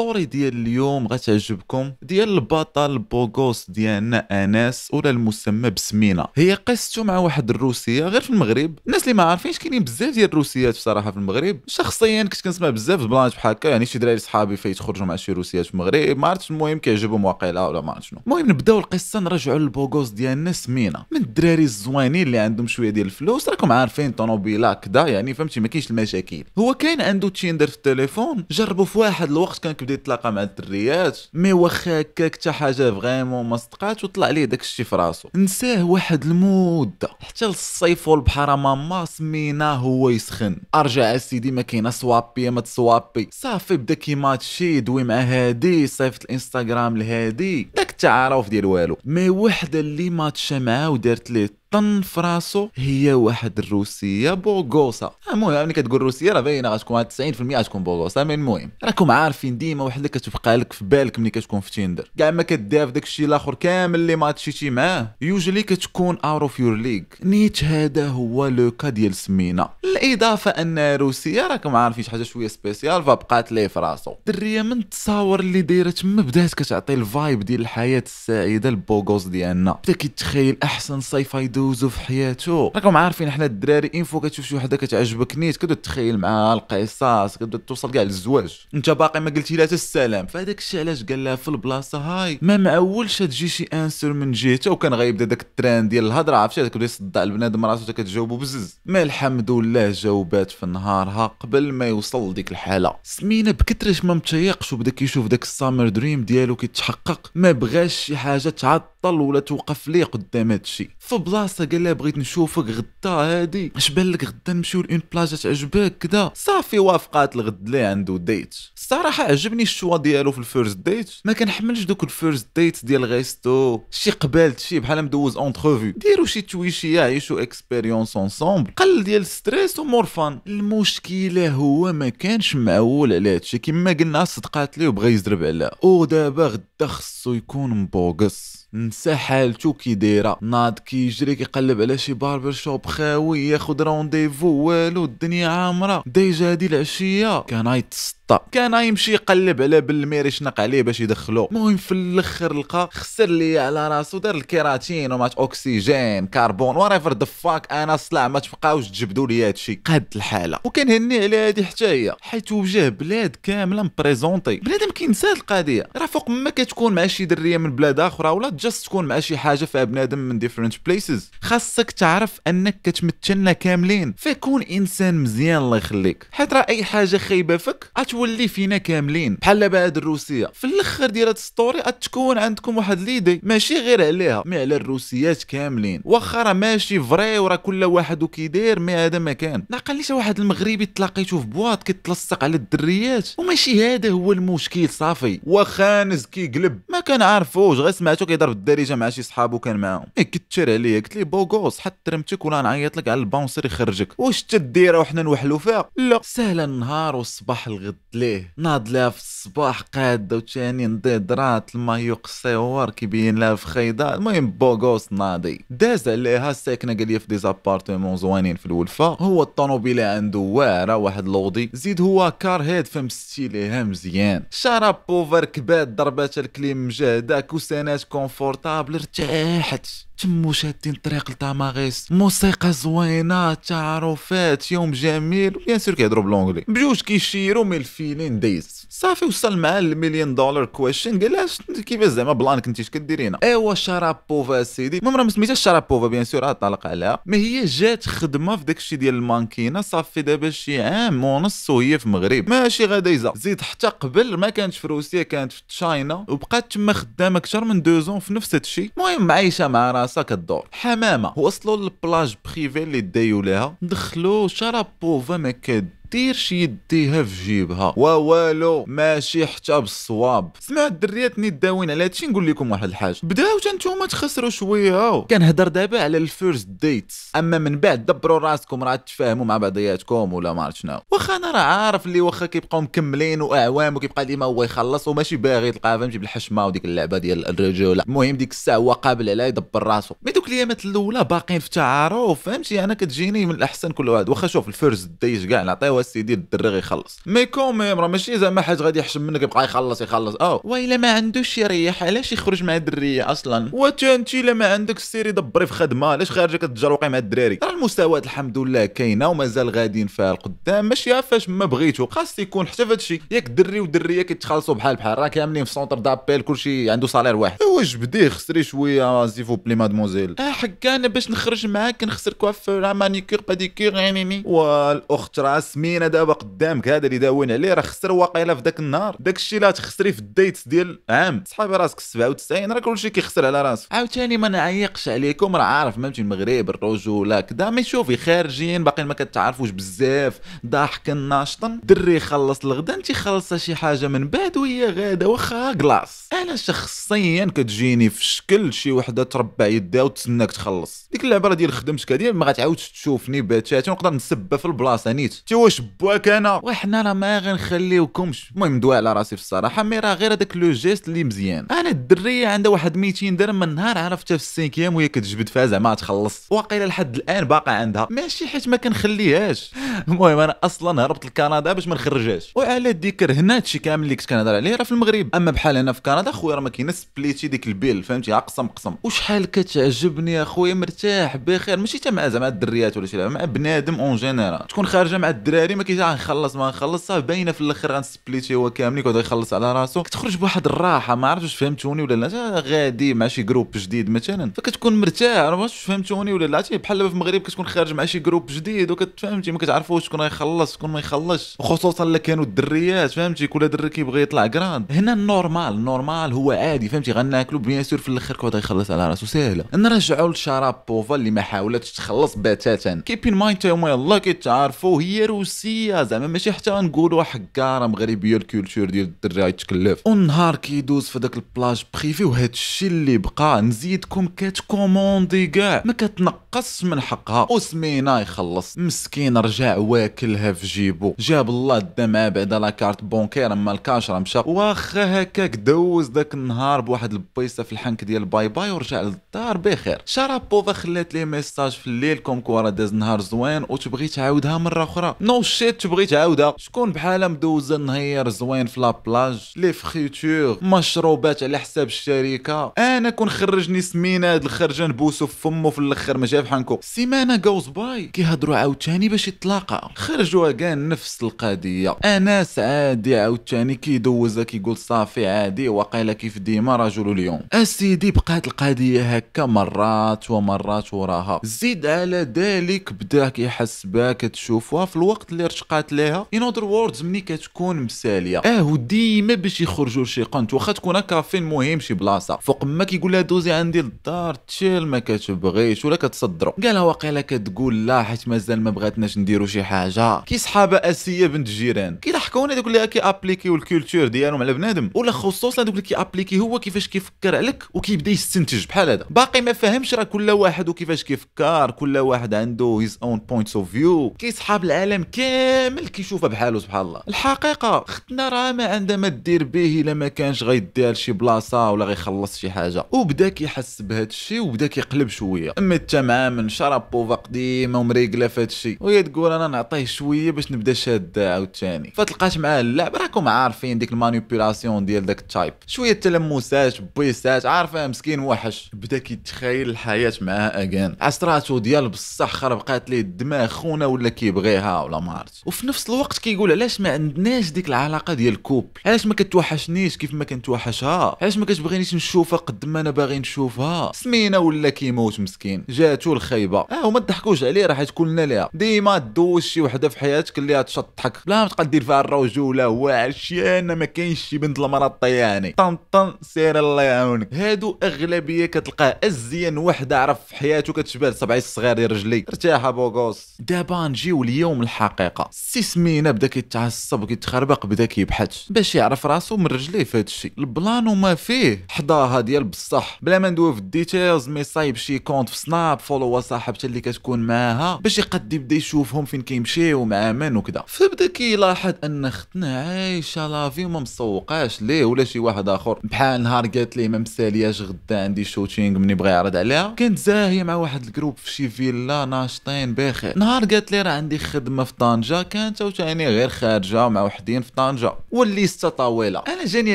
الستوري ديال اليوم غتعجبكم ديال البطل بوغوس ديالنا انس ولا المسمى بسمينا هي قصته مع واحد الروسيه غير في المغرب الناس اللي ما عارفينش كاينين بزاف ديال الروسيات بصراحه في المغرب شخصيا كنت كنسمع بزاف بلانش بحال هكا يعني شي دراري صحابي فيتخرجوا مع شي روسيات في المغرب ما عرفتش المهم كيعجبهم واقيلا ولا ما عرفت شنو المهم نبداو القصه نرجعوا للبوغوس ديالنا سمينا من الدراري الزوينين اللي عندهم شويه ديال الفلوس راكم عارفين طوموبيله كدا يعني فهمتي ما كاينش المشاكل هو كاين عنده تشيندر في التليفون جربوا في واحد الوقت كان وبدا يتلاقى مع الدريات مي واخا هكاك حتى حاجه فريمون ما صدقات وطلع ليه الشيء في راسو نساه واحد المده حتى للصيف والبحر ماما سميناه هو يسخن ارجع اسيدي ما كاينه سوابي ما تسوابي صافي بدا كيماتشي دوي مع هادي صيفط الانستغرام لهادي داك التعارف ديال والو مي وحده اللي ماتشا معاه ودارت ليه طن في راسو هي واحد الروسيه بوغوسا المهم ملي يعني كتقول روسيه راه باينه غتكون 90% غتكون بوغوسا من المهم راكم عارفين ديما واحد اللي كتبقى لك في بالك ملي كتكون في تيندر كاع ما كدير داك الشيء الاخر كامل اللي ما تشيتي معاه يوجلي كتكون اوت اوف يور ليغ نيت هذا هو لو كا ديال سمينه الاضافه ان روسيه راكم عارفين شي حاجه شويه سبيسيال فبقات ليه في راسو الدريه من التصاور اللي دايره تما بدات كتعطي الفايب ديال الحياه السعيده لبوغوس ديالنا بدا كيتخيل احسن ساي فاي دوزو في حياته راكم عارفين حنا الدراري انفو كتشوف شي وحده كتعجبك نيت كتبدا تخيل معاها القصص كتبدا توصل كاع للزواج انت باقي ما قلتي لها السلام فهداك الشيء علاش قال لها في البلاصه هاي ما معولش تجي شي انسر من جهته وكان غيبدا داك التران ديال الهضره عرفتي كيبدا يصدع البنادم راسو كتجاوبو بزز ما الحمد لله جاوبات في نهارها قبل ما يوصل لديك الحاله سمينه بكثرش ما متيقش وبدا كيشوف داك السامر دريم ديالو كيتحقق ما بغاش شي حاجه تعطل ولا توقف ليه قدام هادشي فبلاصه بلاصه قال لها بغيت نشوفك غدا هادي اش بان لك غدا نمشيو لاون بلاجه تعجبك كدا صافي وافقات الغد لي عنده ديت الصراحه عجبني الشوا ديالو في الفيرست ديت ما كنحملش دوك الفيرست ديت ديال غيستو شي قبالت شي بحال مدوز اونترفيو ديروا شي تويشيه عيشوا اكسبيريونس اونصومبل قل ديال ستريس ومورفان المشكله هو ما كانش معول على هادشي كما قلنا صدقات ليه وبغى يزرب عليها او دابا غدا خصو يكون مبوغص نسى حالته كي دايره ناض كيجري كيقلب على شي باربر شوب خاوي ياخد رونديفو والو الدنيا عامره ديجا هادي العشيه كان يتصل الشطه كان يمشي يقلب على بالمير يشنق عليه باش يدخلو المهم في الاخر لقى خسر لي على راسو دار الكيراتين ومات اوكسجين كربون وريفر ذا فاك انا صلع ما تبقاوش تجبدوا لي هادشي قاد الحاله وكنهني على هادي حتى هي حيت وجه بلاد كامله مبريزونتي بنادم كينسى القضيه راه فوق ما كتكون مع شي دريه من بلاد اخرى ولا جاست تكون مع شي حاجه فيها بنادم من ديفرنت بليسز خاصك تعرف انك كتمثلنا كاملين فكون انسان مزيان الله يخليك حيت راه اي حاجه خايبه فيك تولي فينا كاملين بحال دابا هاد الروسيه في الاخر ديال هاد السطوري غتكون عندكم واحد ليدي ماشي غير عليها مي على الروسيات كاملين واخا راه ماشي فري وراه كل واحد وكيداير مي هذا ما كان نعقل ليش واحد المغربي تلاقيتو في بواط كيتلصق على الدريات وماشي هذا هو المشكل صافي واخا وخانز كيقلب ما كان عارفوش غير سمعتو كيضرب الدارجه مع شي صحابو كان معاهم إيه كثر عليا قلت لي بوغوس حط ترمتك ولا نعيط لك على البونسير يخرجك واش تديره وحنا نوحلو فيها لا سهلا النهار والصباح الغد تليه ناضله في الصباح قاده وتاني نضيضرات المايو قصيور كيبين لها في خيضه المهم بوغوس ناضي داز عليها ساكنه قال في ديزابارتمون زوانين في الولفه هو الطونوبيلة عنده واعره واحد لوضي زيد هو كار هيد فمستي ليها مزيان شراب بوفر كباد ضربات الكليم مجهداك وسنات كونفورتابل ارتاحت تمو شادين طريق لتاماغيس موسيقى زوينه تعارفات يوم جميل بيان سور كيهضروا بلونجلي بجوج كيشيروا من الفيلين دايز صافي وصل معاه المليون دولار كويشن قال اش كيفاش زعما بلانك انت اش كديرينا ايوا شرابوفا سيدي المهم راه ما سميتهاش شرابوفا بيان سور طلق عليها ما هي جات خدمه في داك الشيء ديال المانكينه صافي دابا شي عام ونص وهي في المغرب ماشي غدايزه زيد حتى قبل ما كانتش في روسيا كانت في تشاينا وبقات تما خدامه اكثر من دوزون في نفس الشيء المهم عايشه مع راسها الناس كدور حمامه وصلوا للبلاج بريفي اللي دايو ليها دخلوا شرب فما كاد دير شي يديها في جيبها ووالو ماشي حتى بالصواب سمع الدريات نداوين على هادشي نقول لكم واحد الحاجه بداو نتوما تخسروا شويه كنهضر دابا على الفيرست ديت اما من بعد دبروا راسكم راه تفاهموا مع بعضياتكم ولا ما عرفت شنو واخا انا راه عارف اللي واخا كيبقاو مكملين واعوام وكيبقى ديما هو يخلص وماشي باغي تلقاه فهمتي بالحشمه وديك اللعبه ديال الرجوله المهم ديك الساعه هو قابل عليها يدبر راسو مي دوك الايامات الاولى باقيين في تعارف فهمتي انا كتجيني من الاحسن كل واحد واخا شوف الفيرست ديت كاع نعطيو هو سيدي الدري غيخلص مي كوميم راه ماشي زعما حاج غادي يحشم منك يبقى يخلص يخلص او والا ما عندوش يريح علاش يخرج مع الدريه اصلا وانت الا ما عندك السيري دبري في خدمه علاش خارجه كتجروقي مع الدراري راه المساواه الحمد لله كاينه ومازال غاديين فيها القدام ماشي فاش ما بغيتو خاص يكون حتى في هادشي ياك الدري ودريه كيتخلصوا بحال بحال راه كاملين في سونتر دابيل كلشي عنده سالير واحد ايوا جبديه خسري شويه زيفو بلي مادموزيل اه حكا انا باش نخرج معاك نخسر كوافور مانيكور باديكور يعني والاخت راه مين دابا قدامك هذا اللي داوين عليه راه خسر واقيلا في ذاك النهار داك الشيء اللي تخسري في الديتس ديال عام صحابي راسك 97 راه كلشي كيخسر على راسك عاوتاني ما نعيقش عليكم راه عارف فهمتي المغرب الرجوله كدا مي شوفي خارجين باقي ما كتعرفوش بزاف ضاحكا ناشطا دري خلص الغدا انت خلصه شي حاجه من بعد وهي غادا واخا كلاص انا شخصيا كتجيني في شكل شي وحده تربع يدها وتسناك تخلص ديك اللعبه ديال خدمتك هذه ما غتعاودش تشوفني بتاتا ونقدر نسبها في البلاصه نيت تي واش واش باك انا وحنا راه ما غنخليوكمش المهم دوا على راسي في الصراحه مي راه غير هذاك لو جيست اللي مزيان انا الدريه عندها واحد 200 درهم من نهار عرفتها في السينكيام وهي كتجبد فيها زعما تخلص واقيلا لحد الان باقا عندها ماشي حيت ما كنخليهاش المهم انا اصلا هربت لكندا باش ما نخرجهاش وعلى ذكر هنا هادشي كامل اللي كنت كنهضر عليه راه في المغرب اما بحال هنا في كندا خويا راه ما كاينش سبليتي ديك البيل فهمتي اقسم قسم وشحال كتعجبني اخويا مرتاح بخير ماشي حتى مع زعما الدريات ولا شي مع بنادم اون جينيرال تكون خارجه مع الدراري النهاري ما كيجي غنخلص ما غنخلص صافي باينه في الاخر غنسبليتي هو كامل كيقعد يخلص على راسو كتخرج بواحد الراحه ما عرفتش فهمتوني ولا لا غادي مع شي جروب جديد مثلا فكتكون مرتاح ما عرفتش فهمتوني ولا لا بحال في المغرب كتكون خارج مع شي جروب جديد وكتفهمتي ما كتعرفوش شكون غيخلص شكون ما يخلصش وخصوصا الا كانوا الدريات فهمتي كل دري كيبغي يطلع جراند هنا النورمال النورمال هو عادي فهمتي غناكلو بيان سور في الاخر كيقعد يخلص على راسو ساهله نرجعوا لشارابوفا اللي ما حاولتش تخلص بتاتا كيبين ماين تا هما يلاه كيتعارفوا هي روس شخصيه زعما ماشي حتى نقولوا حكا راه مغربيه الكولتور ديال الدري يتكلف ونهار كيدوز في داك البلاج بريفي وهذا الشيء اللي بقى نزيدكم كوموندي كاع ما كتنقص من حقها وسمينا يخلص مسكين رجع واكلها في جيبو جاب الله دا معاه بعدا لا كارت بونكير اما الكاش راه مشى واخا هكاك دوز داك النهار بواحد البيصه في الحنك ديال باي باي ورجع للدار بخير شرا خلات ليه ميساج في الليل كوم كو راه داز نهار زوين وتبغي تعاودها مره اخرى نو مشيت تبغي تعاودها شكون بحالها مدوزه نهير زوين في لابلاج لي فخيتور مشروبات على حساب الشركه انا كون خرجني سمينا هاد الخرجه نبوسو في فمو في الاخر ما جا بحنكو سيمانه جوز باي كيهضروا عاوتاني باش يتلاقى خرجوا كاع نفس القضيه انا عادي عاوتاني كيدوزها كيقول صافي عادي وقيله كيف ديما رجل اليوم اسيدي بقات القضيه هكا مرات ومرات وراها زيد على ذلك بدا كيحس بها كتشوفها في الوقت اللي رشقات ليها ان اذر ووردز ملي كتكون مساليه اه وديما باش يخرجوا لشي قنت واخا تكون كافين فين مهم شي بلاصه فوق ما كيقول لها دوزي عندي للدار تشيل ما كتبغيش ولا كتصدرو قالها واقيلا كتقول لا حيت مازال ما بغاتناش نديروا شي حاجه كي صحابه اسيه بنت جيران كيضحكونا دوك اللي كي ابليكي الكولتور ديالهم على بنادم ولا خصوصا دوك اللي كي ابليكي هو كيفاش كيفكر عليك وكيبدا يستنتج بحال هذا باقي ما فاهمش راه كل واحد وكيفاش كيفكر كل واحد عنده هيز اون بوينتس اوف فيو كيصحاب العالم كي كامل كيشوفها بحاله سبحان الله الحقيقه اختنا راه ما عندها ما دير به الا ما كانش غيديها لشي بلاصه ولا غيخلص شي حاجه وبدا كيحس بهذا الشيء وبدا كيقلب شويه اما من شرب بوفا قديمه ومريقله في هذا الشيء وهي تقول انا نعطيه شويه باش نبدا شاد عاوتاني فتلقات معاه اللعب راكم عارفين ديك المانيبيولاسيون ديال داك التايب شويه تلمسات بويسات عارفه مسكين وحش بدا كيتخيل الحياه معاه اكان عصراتو ديال بصح خربقات ليه الدماغ خونه ولا كيبغيها ولا عرفتش وفي نفس الوقت كيقول علاش ما عندناش ديك العلاقه ديال الكوبل علاش ما كتوحشنيش كيف ما كنتوحشها علاش ما كتبغينيش نشوفها قد ما انا باغي نشوفها سمينا ولا كيموت مسكين جاتو الخايبه اه وما تضحكوش عليه راح تكون كلنا ليها ديما دوز شي وحده في حياتك اللي تشطحك لا ما تبقى دير فيها الرجوله هو عشان ما كاينش شي بنت المراه طياني طن طن سير الله يعاونك هادو اغلبيه كتلقاه ازين وحده عرف في حياته كتشبه لصبعي الصغير ديال رجلي ارتاح ابو دابا نجيو اليوم الحق الحقيقه سمينه بدا كيتعصب وكيتخربق بدا كيبحث باش يعرف راسو من رجليه في هادشي البلان وما فيه حداها ديال بصح بلا ما ندوي في الديتيلز مي صايب شي كونت في سناب فولو صاحبته اللي كتكون معاها باش يقد يبدا يشوفهم فين كيمشيو مع من وكذا فبدا كيلاحظ ان اختنا عايشه لافي وما مسوقاش ليه ولا شي واحد اخر بحال نهار قالت ليه ما مسالياش غدا عندي شوتينغ مني بغي يعرض عليها كانت زاهيه مع واحد الجروب في شي فيلا ناشطين بخير نهار قالت لي راه عندي خدمه في طنجه كانت عاوتاني غير خارجه مع وحدين في طنجه والليسته طويله انا جاني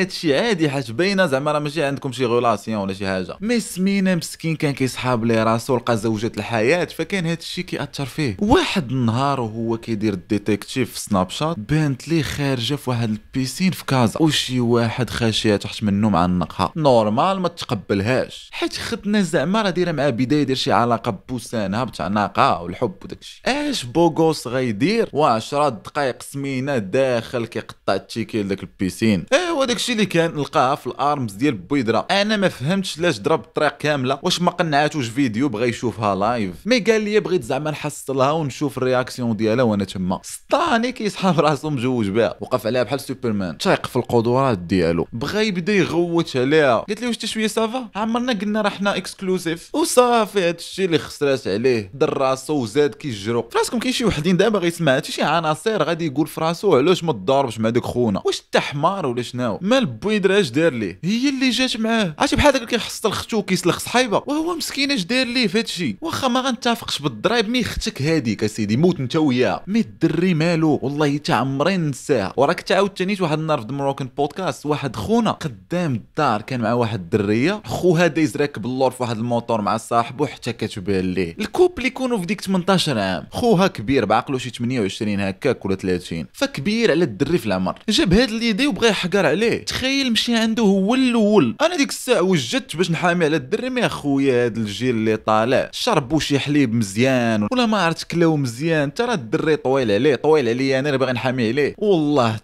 هادشي عادي حيت باينه زعما راه ماشي عندكم شي غولاسيون ولا شي حاجه مي سمينه مسكين كان كيسحاب لي راسو لقى زوجة الحياه فكان هادشي كيأثر فيه واحد النهار وهو كيدير الديتكتيف في سناب شات بانت ليه خارجه في واحد البيسين في كازا وشي واحد خاشيه تحت منه معنقها نورمال ما تقبلهاش حيت خدنا زعما راه دايره مع بدايه دير شي علاقه بوسانها ناقة والحب وداكشي اش بوغوس غيدير كبير و 10 دقائق سمينه داخل كيقطع التيكي لذاك البيسين ايوا داكشي اللي كان لقاها في الارمز ديال بويدرا انا ما فهمتش علاش ضرب الطريق كامله واش ما قنعاتوش فيديو بغى يشوفها لايف مي قال لي بغيت زعما نحصلها ونشوف الرياكسيون ديالها وانا تما سطاني كيسحب راسو مجوج بها وقف عليها بحال سوبرمان تايق في القدرات ديالو بغى يبدا يغوت عليها قالت لي واش حتى شويه صافا عمرنا قلنا راه حنا اكسكلوزيف وصافي هادشي اللي خسرات عليه در راسو وزاد كيجرو فراسكم كاين شي وحدين دابا غيسمع ما شي عناصر غادي يقول في راسو علاش ما تضاربش مع داك خونا واش حتى حمار ولا شناهو مال بويدرا اش دار ليه هي اللي جات معاه عرفتي بحال داك اللي كيحصل الختو كيسلخ صحايبه وهو مسكين اش دار ليه في هادشي واخا ما غنتفقش بالضرايب مي اختك هذيك اسيدي موت انت وياها مي الدري مالو والله تا عمري ننساها وراك تعاود تانيت واحد النهار في المروكن بودكاست واحد خونا قدام الدار كان مع واحد الدريه خوها دايز راكب اللور في واحد الموتور مع صاحبه حتى كتبان ليه الكوب اللي يكونوا في ديك 18 عام خوها كبير بعقلو شي 8 28 هكاك ولا 30 فكبير على الدري في العمر جاب هاد ليدي وبغى يحقر عليه تخيل مشي عنده هو الاول انا ديك الساعه وجدت باش نحامي على الدري ما خويا هاد الجيل اللي طالع شربوا شي حليب مزيان ولا ما عرفت كلاو مزيان ترى الدري طويل عليه طويل عليا انا اللي باغي نحامي عليه والله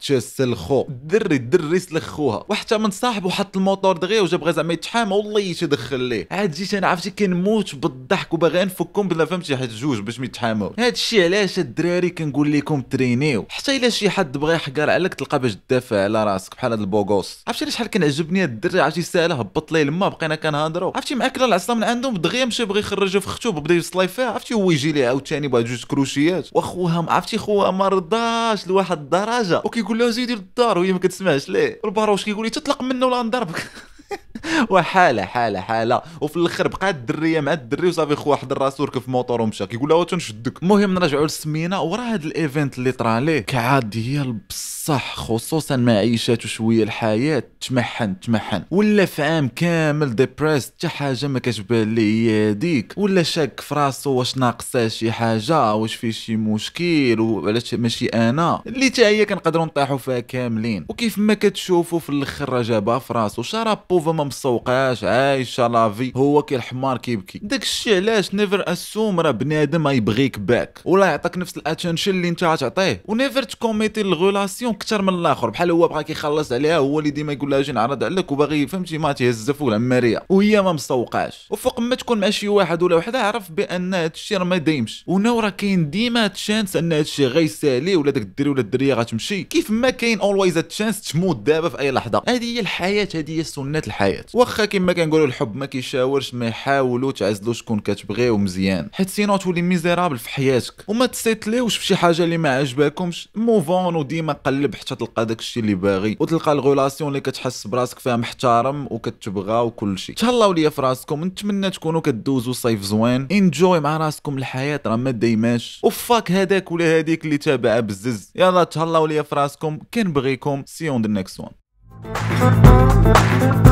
خو الدري الدري سلخوها وحتى من صاحبه حط الموتور دغيا وجا بغى زعما يتحامى والله يتدخل ليه عاد جيت انا عرفتي كنموت بالضحك وباغي نفكهم بلا فهمتي حيت جوج باش ما يتحاموا هادشي علاش الدراري نقول لكم ترينيو حتى الا شي حد بغى يحقر عليك تلقى باش تدافع على راسك بحال هاد البوغوس عرفتي علاش شحال كان عجبني هاد الدري عرفتي ساهله هبط ليه لما بقينا كنهضروا عرفتي مع كلا العصا من عندهم دغيا مشى بغى يخرجها في ختو بدا يصلي فيها عرفتي هو يجي ليه عاوتاني بواحد جوج كروشيات واخوها عرفتي خوها ما رضاش لواحد الدرجه وكيقول لها زيدي للدار وهي ما كتسمعش ليه الباروش كيقول لي تطلق منه ولا نضربك وحاله حاله حاله وفي الاخر بقات الدريه مع الدري وصافي خو واحد راسو ركب موطور ومشى كيقول لها تنشدك المهم نرجعوا للسمينه وراه هذا الايفنت اللي طرا ليه كعاد هي بصح خصوصا مع عيشاتو شويه الحياه تمحن تمحن ولا في عام كامل ديبريس حتى حاجه ما كتبان ليه هي هذيك ولا شاك في راسو واش ناقصه شي حاجه واش فيه شي مشكل وعلاش ماشي انا اللي حتى هي كنقدروا نطيحوا فيها كاملين وكيف ما كتشوفوا في الاخر راه جابها في راسو شراب بوفا ما متسوقاش عايشه لافي هو كي الحمار كيبكي داكشي علاش نيفر اسوم راه بنادم غيبغيك باك ولا يعطيك نفس الاتنشن اللي انت غتعطيه ونيفر تكوميتي الغولاسيون اكثر من الاخر بحال هو بغا كيخلص عليها هو اللي ديما يقول لها جي نعرض عليك وباغي فهمتي ما تهزف ولا مريه وهي ما مسوقاش وفوق ما تكون مع شي واحد ولا وحده عرف بان هادشي راه ما دايمش وناو راه كاين ديما تشانس ان هادشي غيسالي ولا داك الدري ولا الدريه غتمشي كيف ما كاين اولويز تشانس تموت دابا في اي لحظه هذه هي الحياه هذه هي سنه الحياه الحياه واخا كما كنقولوا الحب ما كيشاورش ما يحاولوا تعزلوا شكون كتبغي ومزيان حيت سينو تولي ميزيرابل في حياتك وما تسيتليوش في شي حاجه اللي ما عجباكمش موفون وديما قلب حتى تلقى داكشي اللي باغي وتلقى الغولاسيون اللي كتحس براسك فيها محترم وكتبغى وكل شيء تهلاو ليا في راسكم نتمنى تكونوا كدوزوا صيف زوين انجوي مع راسكم الحياه راه ما دايماش وفاك هذاك ولا هذيك اللي تابعه بزز يلا تهلاو ليا في راسكم كنبغيكم سي اون ذا نيكست وان